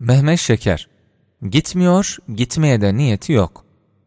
Mehmet Şeker Gitmiyor, gitmeye de niyeti yok.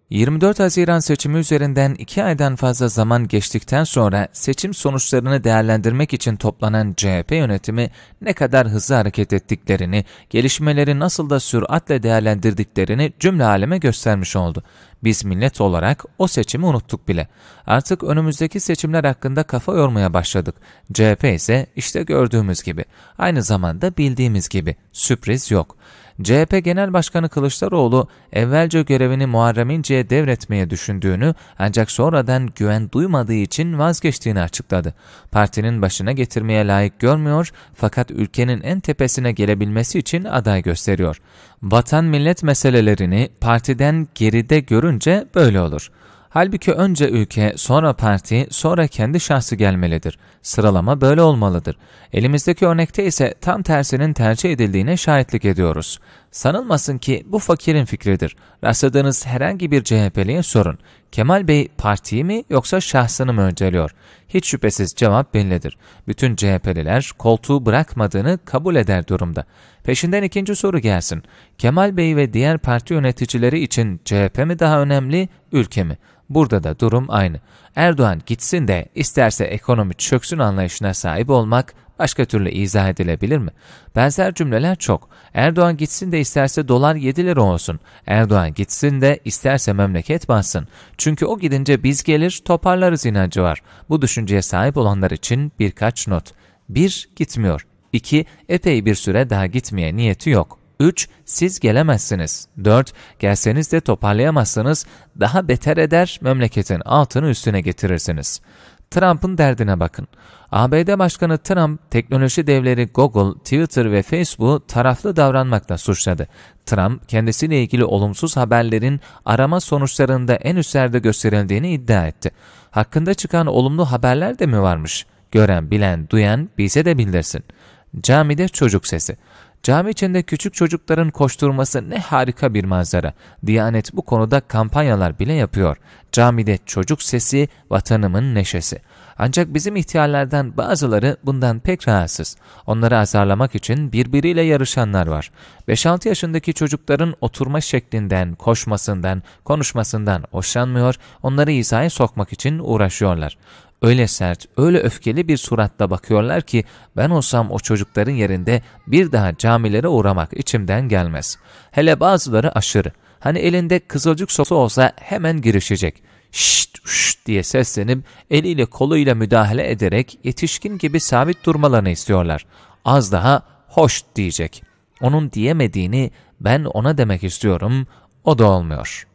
24 Haziran seçimi üzerinden 2 aydan fazla zaman geçtikten sonra seçim sonuçlarını değerlendirmek için toplanan CHP yönetimi ne kadar hızlı hareket ettiklerini, gelişmeleri nasıl da süratle değerlendirdiklerini cümle aleme göstermiş oldu. Biz millet olarak o seçimi unuttuk bile. Artık önümüzdeki seçimler hakkında kafa yormaya başladık. CHP ise işte gördüğümüz gibi, aynı zamanda bildiğimiz gibi sürpriz yok. CHP Genel Başkanı Kılıçdaroğlu evvelce görevini Muharrem İnce'ye devretmeye düşündüğünü ancak sonradan güven duymadığı için vazgeçtiğini açıkladı. Partinin başına getirmeye layık görmüyor fakat ülkenin en tepesine gelebilmesi için aday gösteriyor. Vatan millet meselelerini partiden geride görünce böyle olur. Halbuki önce ülke, sonra parti, sonra kendi şahsı gelmelidir. Sıralama böyle olmalıdır. Elimizdeki örnekte ise tam tersinin tercih edildiğine şahitlik ediyoruz. Sanılmasın ki bu fakirin fikridir. Rastladığınız herhangi bir CHP'liye sorun. Kemal Bey partiyi mi yoksa şahsını mı önceliyor? Hiç şüphesiz cevap bellidir. Bütün CHP'liler koltuğu bırakmadığını kabul eder durumda. Peşinden ikinci soru gelsin. Kemal Bey ve diğer parti yöneticileri için CHP mi daha önemli, ülke mi? Burada da durum aynı. Erdoğan gitsin de isterse ekonomi çöksün anlayışına sahip olmak Başka türlü izah edilebilir mi? Benzer cümleler çok. Erdoğan gitsin de isterse dolar 7 lira olsun. Erdoğan gitsin de isterse memleket batsın. Çünkü o gidince biz gelir toparlarız inancı var. Bu düşünceye sahip olanlar için birkaç not. 1. Bir, gitmiyor. 2. Epey bir süre daha gitmeye niyeti yok. 3. Siz gelemezsiniz. 4. Gelseniz de toparlayamazsınız, daha beter eder, memleketin altını üstüne getirirsiniz. Trump'ın derdine bakın. ABD Başkanı Trump, teknoloji devleri Google, Twitter ve Facebook'u taraflı davranmakla suçladı. Trump, kendisiyle ilgili olumsuz haberlerin arama sonuçlarında en üstlerde gösterildiğini iddia etti. Hakkında çıkan olumlu haberler de mi varmış? Gören, bilen, duyan bize de bildirsin. Camide çocuk sesi. Cami içinde küçük çocukların koşturması ne harika bir manzara. Diyanet bu konuda kampanyalar bile yapıyor. Camide çocuk sesi vatanımın neşesi. Ancak bizim ihtiyarlardan bazıları bundan pek rahatsız. Onları azarlamak için birbiriyle yarışanlar var. 5-6 yaşındaki çocukların oturma şeklinden, koşmasından, konuşmasından hoşlanmıyor, onları hizaya sokmak için uğraşıyorlar. Öyle sert, öyle öfkeli bir suratla bakıyorlar ki ben olsam o çocukların yerinde bir daha camilere uğramak içimden gelmez. Hele bazıları aşırı. Hani elinde kızılcık sosu olsa hemen girişecek. Şşt şşt diye seslenip eliyle koluyla müdahale ederek yetişkin gibi sabit durmalarını istiyorlar. Az daha hoş diyecek. Onun diyemediğini ben ona demek istiyorum, o da olmuyor.''